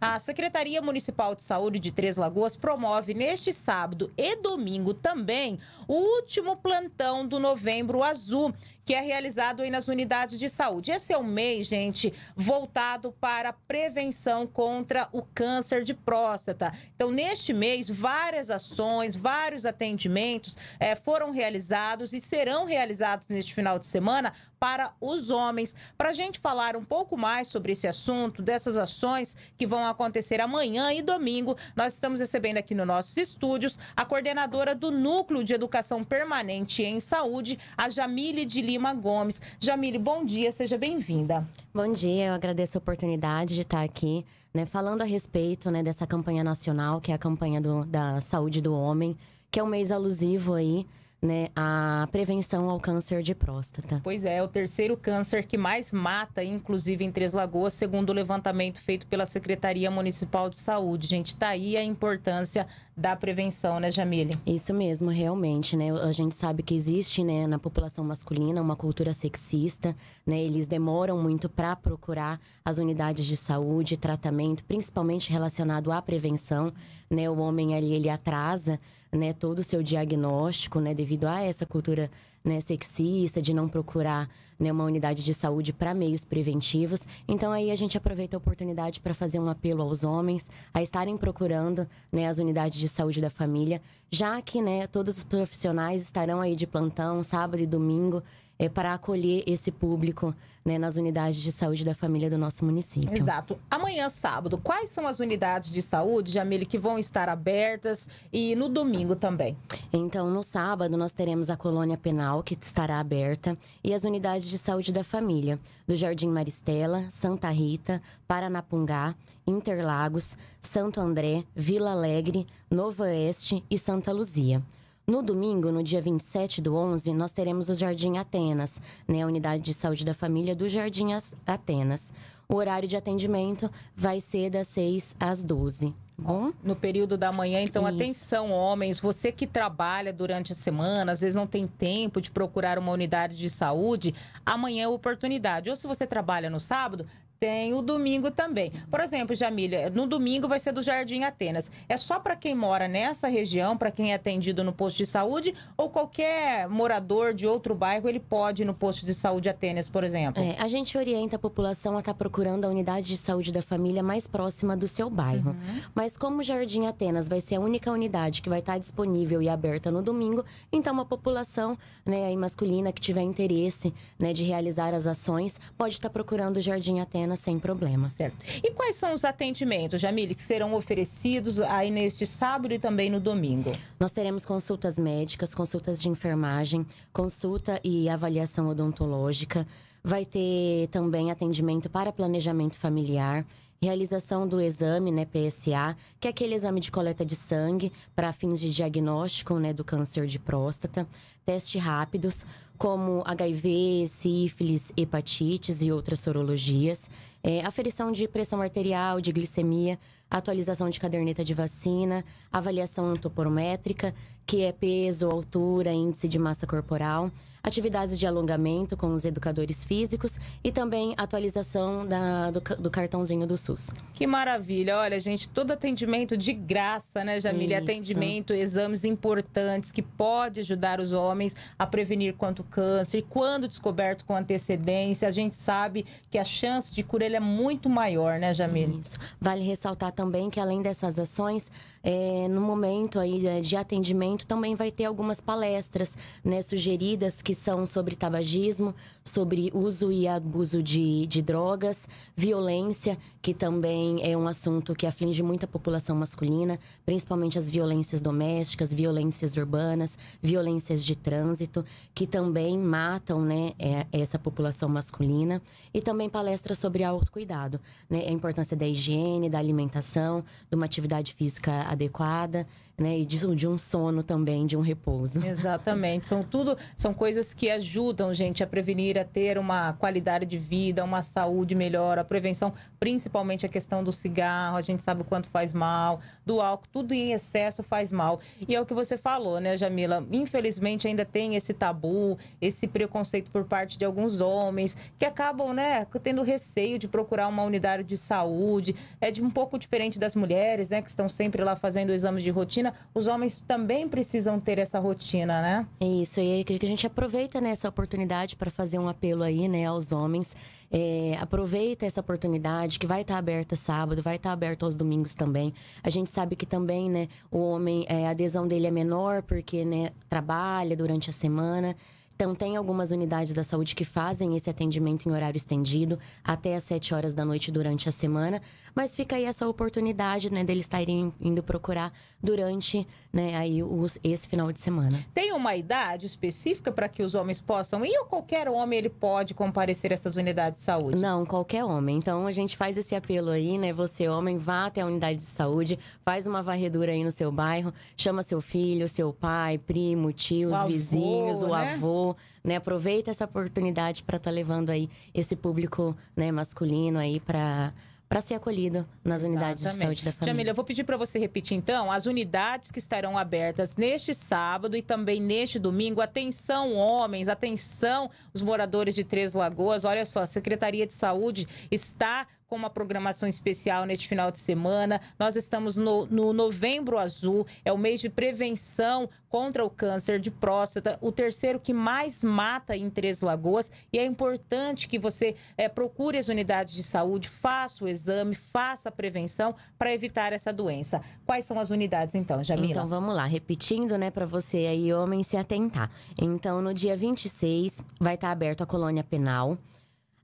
A Secretaria Municipal de Saúde de Três Lagoas promove neste sábado e domingo também o último plantão do Novembro Azul, que é realizado aí nas unidades de saúde. Esse é o mês, gente, voltado para a prevenção contra o câncer de próstata. Então, neste mês, várias ações, vários atendimentos é, foram realizados e serão realizados neste final de semana para os homens. Para a gente falar um pouco mais sobre esse assunto, dessas ações que vão acontecer amanhã e domingo, nós estamos recebendo aqui nos nossos estúdios a coordenadora do Núcleo de Educação Permanente em Saúde, a Jamile de Lima. Lima Gomes. Jamile, bom dia, seja bem-vinda. Bom dia, eu agradeço a oportunidade de estar aqui, né, falando a respeito né, dessa campanha nacional, que é a campanha do, da saúde do homem, que é um mês alusivo aí né, a prevenção ao câncer de próstata. Pois é, é o terceiro câncer que mais mata, inclusive em Três Lagoas, segundo o levantamento feito pela Secretaria Municipal de Saúde. Gente, tá aí a importância da prevenção, né, Jamile? Isso mesmo, realmente, né? A gente sabe que existe, né, na população masculina uma cultura sexista, né? Eles demoram muito para procurar as unidades de saúde, tratamento, principalmente relacionado à prevenção, né? O homem ali ele atrasa né, todo o seu diagnóstico, né, devido a essa cultura né, sexista, de não procurar né, uma unidade de saúde para meios preventivos. Então aí a gente aproveita a oportunidade para fazer um apelo aos homens a estarem procurando né, as unidades de saúde da família, já que né, todos os profissionais estarão aí de plantão sábado e domingo é, para acolher esse público né, nas unidades de saúde da família do nosso município. Exato. Amanhã, sábado, quais são as unidades de saúde, Jamile, que vão estar abertas e no domingo também? Então, no sábado, nós teremos a colônia penal Municipal, que estará aberta, e as unidades de saúde da família, do Jardim Maristela, Santa Rita, Paranapungá, Interlagos, Santo André, Vila Alegre, Novo Oeste e Santa Luzia. No domingo, no dia 27 do 11, nós teremos o Jardim Atenas, né, a unidade de saúde da família do Jardim Atenas. O horário de atendimento vai ser das 6 às 12. Bom. No período da manhã, então Isso. atenção, homens, você que trabalha durante a semana, às vezes não tem tempo de procurar uma unidade de saúde, amanhã é oportunidade. Ou se você trabalha no sábado, tem o domingo também. Por exemplo, Jamília, no domingo vai ser do Jardim Atenas. É só para quem mora nessa região, para quem é atendido no posto de saúde, ou qualquer morador de outro bairro, ele pode ir no posto de saúde Atenas, por exemplo? É, a gente orienta a população a estar tá procurando a unidade de saúde da família mais próxima do seu bairro. Uhum. Mas como o Jardim Atenas vai ser a única unidade que vai estar tá disponível e aberta no domingo, então a população né, masculina que tiver interesse né, de realizar as ações pode estar tá procurando o Jardim Atenas sem problema. Certo. E quais são os atendimentos, Jamile, que serão oferecidos aí neste sábado e também no domingo? Nós teremos consultas médicas, consultas de enfermagem, consulta e avaliação odontológica. Vai ter também atendimento para planejamento familiar realização do exame, né, PSA, que é aquele exame de coleta de sangue para fins de diagnóstico, né, do câncer de próstata, testes rápidos, como HIV, sífilis, hepatites e outras sorologias, é, aferição de pressão arterial, de glicemia, atualização de caderneta de vacina, avaliação antropométrica que é peso, altura, índice de massa corporal, atividades de alongamento com os educadores físicos e também atualização da, do, do, cartãozinho do SUS. Que maravilha! Olha, gente, todo atendimento de graça, né, Jamile? Isso. Atendimento, exames importantes que pode ajudar os homens a prevenir quanto câncer, quando descoberto com antecedência, a gente sabe que a chance de cura é muito maior, né, Jamile? Isso. Vale ressaltar também que além dessas ações, é, no momento aí é, de atendimento também vai ter algumas palestras, né, sugeridas que são sobre tabagismo, sobre uso e abuso de, de drogas, violência, que também é um assunto que aflige muita população masculina, principalmente as violências domésticas, violências urbanas, violências de trânsito, que também matam né, é, essa população masculina. E também palestras sobre autocuidado, né, a importância da higiene, da alimentação, de uma atividade física adequada né? E de, de, um sono também, de um repouso. Exatamente. São tudo, são coisas que ajudam, gente, a prevenir, a ter uma qualidade de vida, uma saúde melhor, a prevenção, principalmente a questão do cigarro, a gente sabe o quanto faz mal, do álcool, tudo em excesso faz mal. E é o que você falou, né, Jamila? Infelizmente ainda tem esse tabu, esse preconceito por parte de alguns homens que acabam, né, tendo receio de procurar uma unidade de saúde. É de um pouco diferente das mulheres, né, que estão sempre lá fazendo exames de rotina rotina. Os homens também precisam ter essa rotina, né? É isso. E aí que a gente aproveita né, essa oportunidade para fazer um apelo aí, né, aos homens. É, aproveita essa oportunidade que vai estar tá aberta sábado, vai estar tá aberta aos domingos também. A gente sabe que também, né, o homem, é, a adesão dele é menor porque, né, trabalha durante a semana. Então, tem algumas unidades da saúde que fazem esse atendimento em horário estendido, até às 7 horas da noite durante a semana, mas fica aí essa oportunidade, né, deles estarem indo procurar durante, né, aí os, esse final de semana. Tem uma idade específica para que os homens possam ir ou qualquer homem ele pode comparecer a essas unidades de saúde? Não, qualquer homem. Então, a gente faz esse apelo aí, né, você homem, vá até a unidade de saúde, faz uma varredura aí no seu bairro, chama seu filho, seu pai, primo, tios, o avô, vizinhos, o né? avô, né, aproveita essa oportunidade para estar tá levando aí esse público, né, masculino aí para para ser acolhido nas unidades Exatamente. de saúde da família. Jamila, eu vou pedir para você repetir então as unidades que estarão abertas neste sábado e também neste domingo. Atenção, homens, atenção, os moradores de Três Lagoas. Olha só, a Secretaria de Saúde está com uma programação especial neste final de semana. Nós estamos no, no, Novembro Azul, é o mês de prevenção contra o câncer de próstata, o terceiro que mais mata em Três Lagoas. E é importante que você é, procure as unidades de saúde, faça o exame, faça a prevenção para evitar essa doença. Quais são as unidades, então, Jamila? Então, vamos lá, repetindo, né, para você aí, homem, se atentar. Então, no dia 26, vai estar aberto a colônia penal.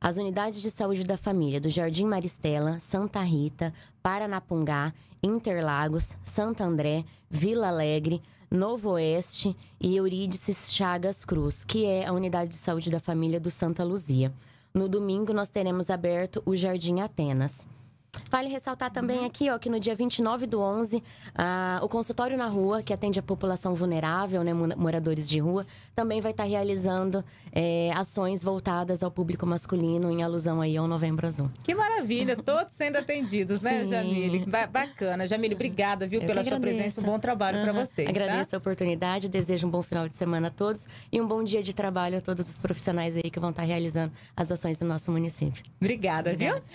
As unidades de saúde da família do Jardim Maristela, Santa Rita, Paranapungá, Interlagos, Santo André, Vila Alegre, Novo Oeste e Eurídices Chagas Cruz, que é a unidade de saúde da família do Santa Luzia. No domingo, nós teremos aberto o Jardim Atenas. Vale ressaltar também uhum. aqui ó, que no dia 29 do 11, ah, o consultório na rua, que atende a população vulnerável, né, moradores de rua, também vai estar tá realizando eh, ações voltadas ao público masculino, em alusão aí ao Novembro Azul. Que maravilha, todos sendo atendidos, né, Jamile? Ba bacana. Jamile, obrigada, viu, Eu pela sua presença. Um bom trabalho uhum. para vocês. Tá? Agradeço tá? a oportunidade, desejo um bom final de semana a todos e um bom dia de trabalho a todos os profissionais aí que vão estar tá realizando as ações do nosso município. Obrigada, obrigada. viu?